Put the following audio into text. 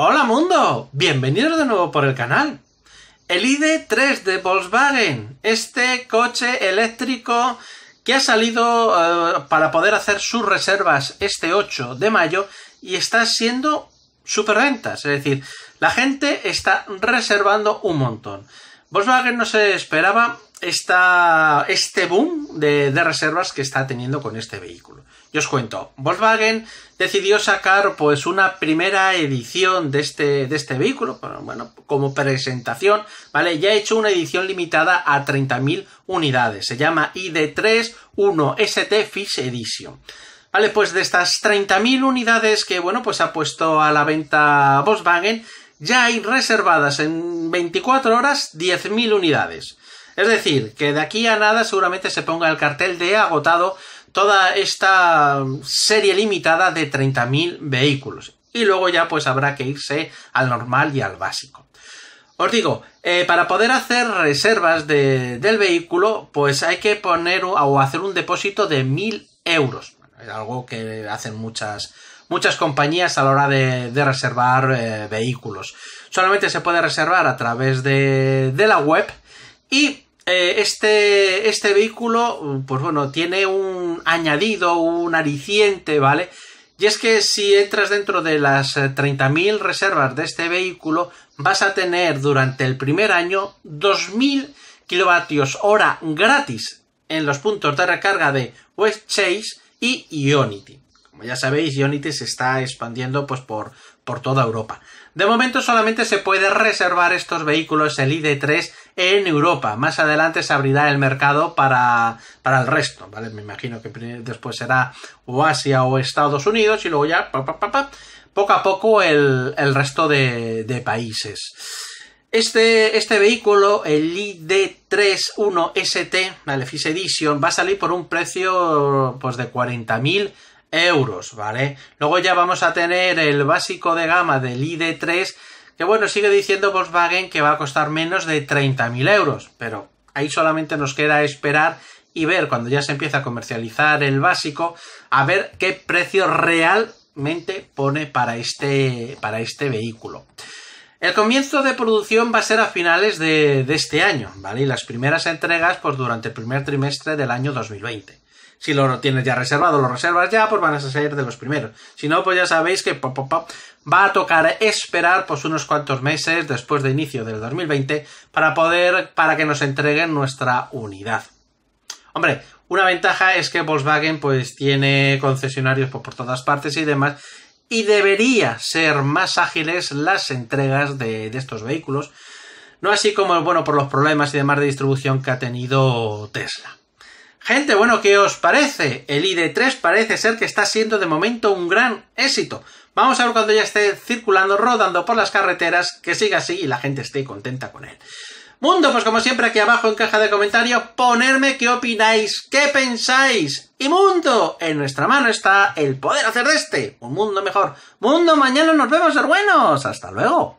Hola mundo, bienvenidos de nuevo por el canal. El ID3 de Volkswagen, este coche eléctrico que ha salido eh, para poder hacer sus reservas este 8 de mayo y está siendo superventas, es decir, la gente está reservando un montón. Volkswagen no se esperaba esta, este boom de, reservas que está teniendo con este vehículo. Yo os cuento, Volkswagen decidió sacar pues una primera edición de este, de este vehículo, bueno, como presentación, ¿vale? Ya ha hecho una edición limitada a 30.000 unidades, se llama ID3-1ST FISH Edition. Vale, pues de estas 30.000 unidades que, bueno, pues ha puesto a la venta Volkswagen, ya hay reservadas en 24 horas 10.000 unidades. Es decir, que de aquí a nada seguramente se ponga el cartel de agotado toda esta serie limitada de 30.000 vehículos. Y luego ya pues habrá que irse al normal y al básico. Os digo, eh, para poder hacer reservas del vehículo, pues hay que poner o hacer un depósito de 1.000 euros. Algo que hacen muchas, muchas compañías a la hora de, reservar eh, vehículos. Solamente se puede reservar a través de, de la web y eh, este, este vehículo, pues bueno, tiene un añadido, un aliciente, ¿vale? Y es que si entras dentro de las 30.000 eh, reservas de este vehículo, vas a tener durante el primer año 2.000 kilovatios hora gratis en los puntos de recarga de West Chase y Ionity. Como ya sabéis, Ionity se está expandiendo pues, por, por toda Europa. De momento solamente se puede reservar estos vehículos, el ID3, en Europa. Más adelante se abrirá el mercado para, para el resto, ¿vale? Me imagino que después será o Asia o Estados Unidos y luego ya, poco a poco, el, el resto de, países. Este, este, vehículo, el ID31ST, la vale, Edition, va a salir por un precio pues, de 40.000 euros, ¿vale? Luego ya vamos a tener el básico de gama del ID3, que bueno, sigue diciendo Volkswagen que va a costar menos de 30.000 euros, pero ahí solamente nos queda esperar y ver cuando ya se empieza a comercializar el básico, a ver qué precio realmente pone para este, para este vehículo. El comienzo de producción va a ser a finales de, de este año, ¿vale? Y las primeras entregas, pues durante el primer trimestre del año 2020. Si lo tienes ya reservado, lo reservas ya, pues van a salir de los primeros. Si no, pues ya sabéis que va a tocar esperar pues unos cuantos meses después de inicio del 2020 para poder, para que nos entreguen nuestra unidad. Hombre, una ventaja es que Volkswagen pues tiene concesionarios pues, por, todas partes y demás y debería ser más ágiles las entregas de, de estos vehículos no así como, bueno, por los problemas y demás de distribución que ha tenido Tesla. Gente, bueno, ¿qué os parece? El ID3 parece ser que está siendo de momento un gran éxito. Vamos a ver cuando ya esté circulando, rodando por las carreteras, que siga así y la gente esté contenta con él. Mundo, pues como siempre aquí abajo en caja de comentarios, ponerme qué opináis, qué pensáis. Y mundo, en nuestra mano está el poder hacer de este un mundo mejor. Mundo, mañana nos vemos, ser buenos. Hasta luego.